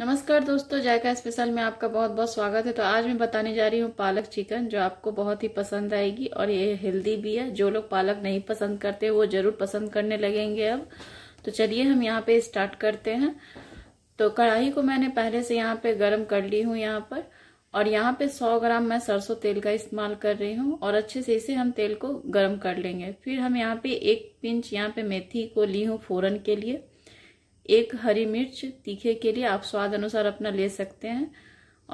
नमस्कार दोस्तों जायका स्पेशल में आपका बहुत बहुत स्वागत है तो आज मैं बताने जा रही हूँ पालक चिकन जो आपको बहुत ही पसंद आएगी और ये हेल्दी भी है जो लोग पालक नहीं पसंद करते वो जरूर पसंद करने लगेंगे अब तो चलिए हम यहाँ पे स्टार्ट करते हैं तो कढ़ाई को मैंने पहले से यहाँ पे गर्म कर ली हूँ यहाँ पर और यहाँ पे सौ ग्राम मैं सरसों तेल का इस्तेमाल कर रही हूँ और अच्छे से इसे हम तेल को गर्म कर लेंगे फिर हम यहाँ पे एक पिंच यहाँ पे मेथी को ली हूँ फोरन के लिए एक हरी मिर्च तीखे के लिए आप स्वाद अनुसार अपना ले सकते हैं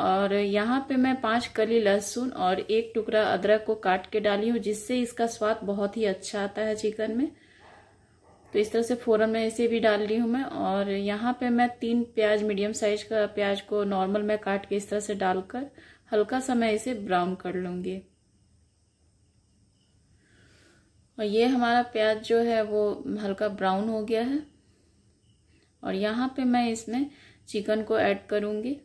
और यहाँ पे मैं पांच कली लहसुन और एक टुकड़ा अदरक को काट के डाली हूँ जिससे इसका स्वाद बहुत ही अच्छा आता है चिकन में तो इस तरह से फ़ौरन में इसे भी डाल रही हूँ मैं और यहाँ पे मैं तीन प्याज मीडियम साइज का प्याज को नॉर्मल में काट के इस तरह से डालकर हल्का सा मैं इसे ब्राउन कर लूंगी और ये हमारा प्याज जो है वो हल्का ब्राउन हो गया है और यहाँ पे मैं इसमें चिकन को ऐड करूँगी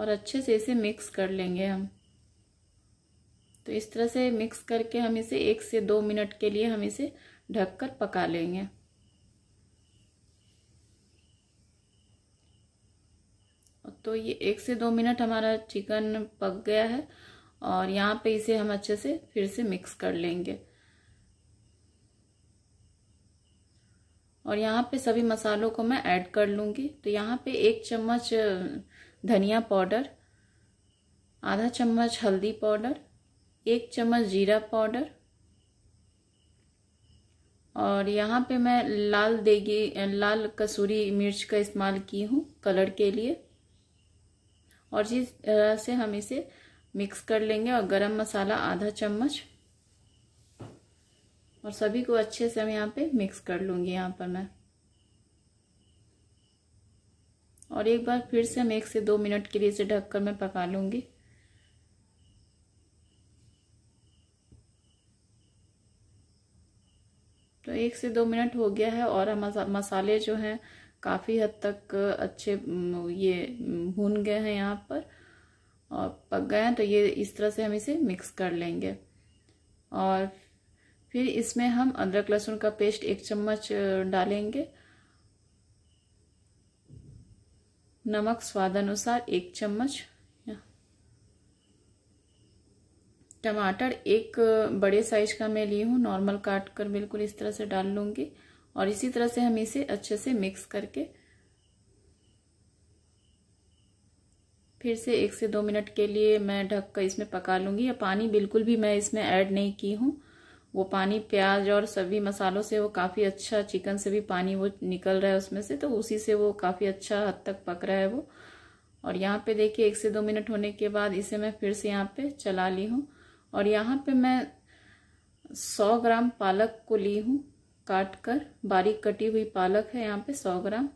और अच्छे से इसे मिक्स कर लेंगे हम तो इस तरह से मिक्स करके हम इसे एक से दो मिनट के लिए हम इसे ढककर पका लेंगे तो ये एक से दो मिनट हमारा चिकन पक गया है और यहाँ पे इसे हम अच्छे से फिर से मिक्स कर लेंगे और यहाँ पे सभी मसालों को मैं ऐड कर लूँगी तो यहाँ पे एक चम्मच धनिया पाउडर आधा चम्मच हल्दी पाउडर एक चम्मच जीरा पाउडर और यहाँ पे मैं लाल देगी लाल कसूरी मिर्च का इस्तेमाल की हूँ कलर के लिए और जिस तरह से हम इसे मिक्स कर लेंगे और गरम मसाला आधा चम्मच और सभी को अच्छे से हम यहाँ पे मिक्स कर लूँगी यहाँ पर मैं और एक बार फिर से हम एक से दो मिनट के लिए इसे ढककर मैं पका लूँगी तो एक से दो मिनट हो गया है और मसाले जो हैं काफ़ी हद तक अच्छे ये भून गए हैं यहाँ पर और पक गए हैं तो ये इस तरह से हम इसे मिक्स कर लेंगे और फिर इसमें हम अदरक लहसुन का पेस्ट एक चम्मच डालेंगे नमक स्वाद अनुसार एक चम्मच टमाटर एक बड़े साइज का मैं ली हूँ नॉर्मल काट कर बिल्कुल इस तरह से डाल लूंगी और इसी तरह से हम इसे अच्छे से मिक्स करके फिर से एक से दो मिनट के लिए मैं ढक कर इसमें पका लूंगी या पानी बिल्कुल भी मैं इसमें ऐड नहीं की हूँ वो पानी प्याज और सभी मसालों से वो काफ़ी अच्छा चिकन से भी पानी वो निकल रहा है उसमें से तो उसी से वो काफ़ी अच्छा हद तक पक रहा है वो और यहाँ पे देखिए एक से दो मिनट होने के बाद इसे मैं फिर से यहाँ पे चला ली हूँ और यहाँ पे मैं सौ ग्राम पालक को ली हूँ काट कर बारीक कटी हुई पालक है यहाँ पे सौ ग्राम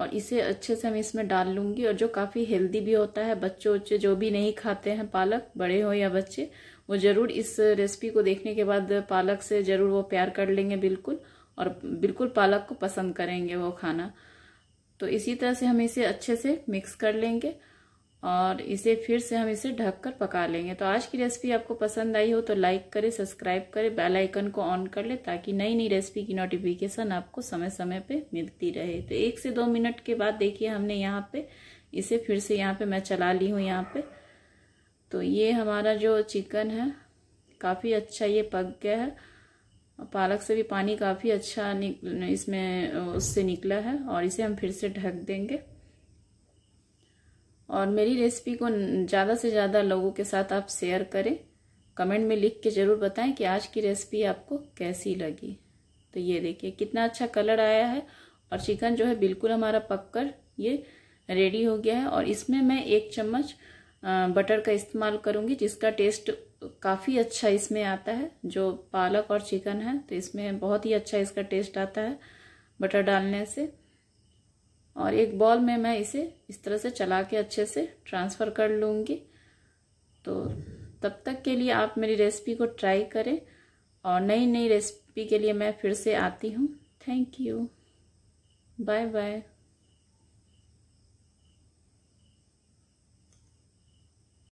और इसे अच्छे से मैं इसमें डाल लूँगी और जो काफ़ी हेल्दी भी होता है बच्चे उच्चे जो भी नहीं खाते हैं पालक बड़े हो या बच्चे वो ज़रूर इस रेसिपी को देखने के बाद पालक से ज़रूर वो प्यार कर लेंगे बिल्कुल और बिल्कुल पालक को पसंद करेंगे वो खाना तो इसी तरह से हम इसे अच्छे से मिक्स कर लेंगे और इसे फिर से हम इसे ढककर पका लेंगे तो आज की रेसिपी आपको पसंद आई हो तो लाइक करें सब्सक्राइब करें बेल आइकन को ऑन कर ले ताकि नई नई रेसिपी की नोटिफिकेशन आपको समय समय पे मिलती रहे तो एक से दो मिनट के बाद देखिए हमने यहाँ पे इसे फिर से यहाँ पे मैं चला ली हूँ यहाँ पे तो ये हमारा जो चिकन है काफ़ी अच्छा ये पक गया है पालक से भी पानी काफ़ी अच्छा इसमें उससे निकला है और इसे हम फिर से ढक देंगे और मेरी रेसिपी को ज़्यादा से ज़्यादा लोगों के साथ आप शेयर करें कमेंट में लिख के ज़रूर बताएं कि आज की रेसिपी आपको कैसी लगी तो ये देखिए कितना अच्छा कलर आया है और चिकन जो है बिल्कुल हमारा पक कर ये रेडी हो गया है और इसमें मैं एक चम्मच बटर का इस्तेमाल करूँगी जिसका टेस्ट काफ़ी अच्छा इसमें आता है जो पालक और चिकन है तो इसमें बहुत ही अच्छा इसका टेस्ट आता है बटर डालने से और एक बॉल में मैं इसे इस तरह से चला के अच्छे से ट्रांसफ़र कर लूँगी तो तब तक के लिए आप मेरी रेसिपी को ट्राई करें और नई नई रेसिपी के लिए मैं फिर से आती हूँ थैंक यू बाय बाय